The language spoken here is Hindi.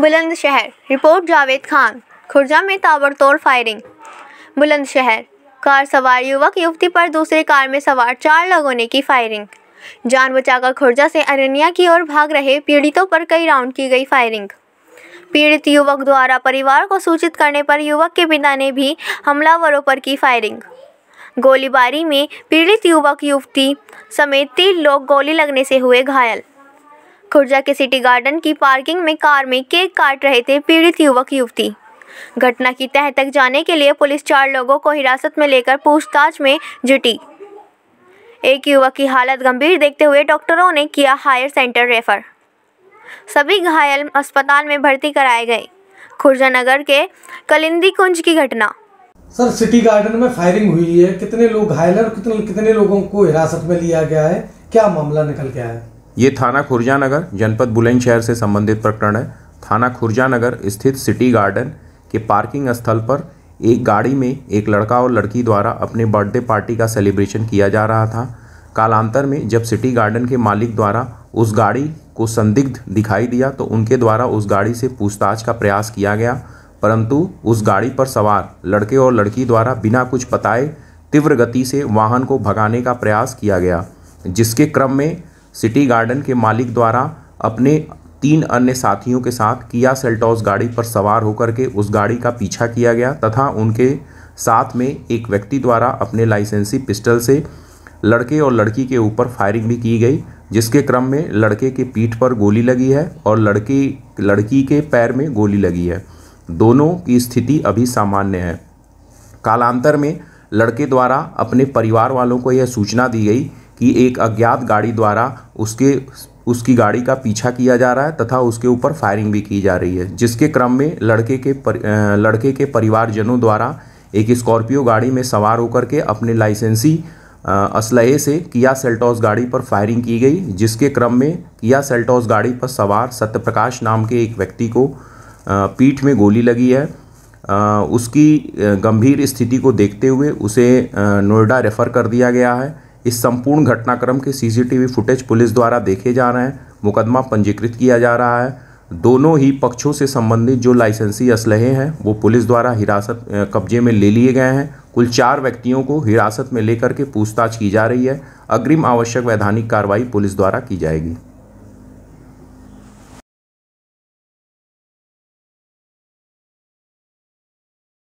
बुलंदशहर रिपोर्ट जावेद खान खुर्जा में ताबड़तोड़ फायरिंग बुलंदशहर कार सवार युवक युवती पर दूसरे कार में सवार चार लोगों ने की फायरिंग जान बचाकर खुर्जा से अरनिया की ओर भाग रहे पीड़ितों पर कई राउंड की गई फायरिंग पीड़ित युवक द्वारा परिवार को सूचित करने पर युवक के पिता ने भी हमलावरों पर की फायरिंग गोलीबारी में पीड़ित युवक युवती समेत तीन लोग गोली लगने से हुए घायल खुर्जा के सिटी गार्डन की पार्किंग में कार में केक काट रहे थे पीड़ित युवक युवती घटना की तह तक जाने के लिए पुलिस चार लोगों को हिरासत में लेकर पूछताछ में जुटी एक युवक की हालत गंभीर देखते हुए डॉक्टरों ने किया हायर सेंटर रेफर सभी घायल अस्पताल में भर्ती कराए गए खुर्जा नगर के कलिंदी कुंज की घटना सर सिटी गार्डन में फायरिंग हुई है कितने लोग घायल और कितने कितने लोगों को हिरासत में लिया गया है क्या मामला निकल गया है ये थाना खुर्जानगर जनपद बुलंदशहर से संबंधित प्रकरण है थाना खुर्जानगर स्थित सिटी गार्डन के पार्किंग स्थल पर एक गाड़ी में एक लड़का और लड़की द्वारा अपने बर्थडे पार्टी का सेलिब्रेशन किया जा रहा था कालांतर में जब सिटी गार्डन के मालिक द्वारा उस गाड़ी को संदिग्ध दिखाई दिया तो उनके द्वारा उस गाड़ी से पूछताछ का प्रयास किया गया परंतु उस गाड़ी पर सवार लड़के और लड़की द्वारा बिना कुछ बताए तीव्र गति से वाहन को भगाने का प्रयास किया गया जिसके क्रम में सिटी गार्डन के मालिक द्वारा अपने तीन अन्य साथियों के साथ किया सेल्टॉस गाड़ी पर सवार होकर के उस गाड़ी का पीछा किया गया तथा उनके साथ में एक व्यक्ति द्वारा अपने लाइसेंसी पिस्टल से लड़के और लड़की के ऊपर फायरिंग भी की गई जिसके क्रम में लड़के के पीठ पर गोली लगी है और लड़की लड़की के पैर में गोली लगी है दोनों की स्थिति अभी सामान्य है कालांतर में लड़के द्वारा अपने परिवार वालों को यह सूचना दी गई कि एक अज्ञात गाड़ी द्वारा उसके उसकी गाड़ी का पीछा किया जा रहा है तथा उसके ऊपर फायरिंग भी की जा रही है जिसके क्रम में लड़के के पर, लड़के के परिवारजनों द्वारा एक स्कॉर्पियो गाड़ी में सवार होकर के अपने लाइसेंसी असलहे से किया सेल्टॉस गाड़ी पर फायरिंग की गई जिसके क्रम में किया सेल्टॉस गाड़ी पर सवार सत्यप्रकाश नाम के एक व्यक्ति को पीठ में गोली लगी है उसकी गंभीर स्थिति को देखते हुए उसे नोएडा रेफ़र कर दिया गया है इस संपूर्ण घटनाक्रम के सीसीटीवी फुटेज पुलिस द्वारा देखे जा रहे हैं मुकदमा पंजीकृत किया जा रहा है दोनों ही पक्षों से संबंधित जो लाइसेंसी असलहे हैं वो पुलिस द्वारा हिरासत कब्जे में ले लिए गए हैं कुल चार व्यक्तियों को हिरासत में लेकर के पूछताछ की जा रही है अग्रिम आवश्यक वैधानिक कार्रवाई पुलिस द्वारा की जाएगी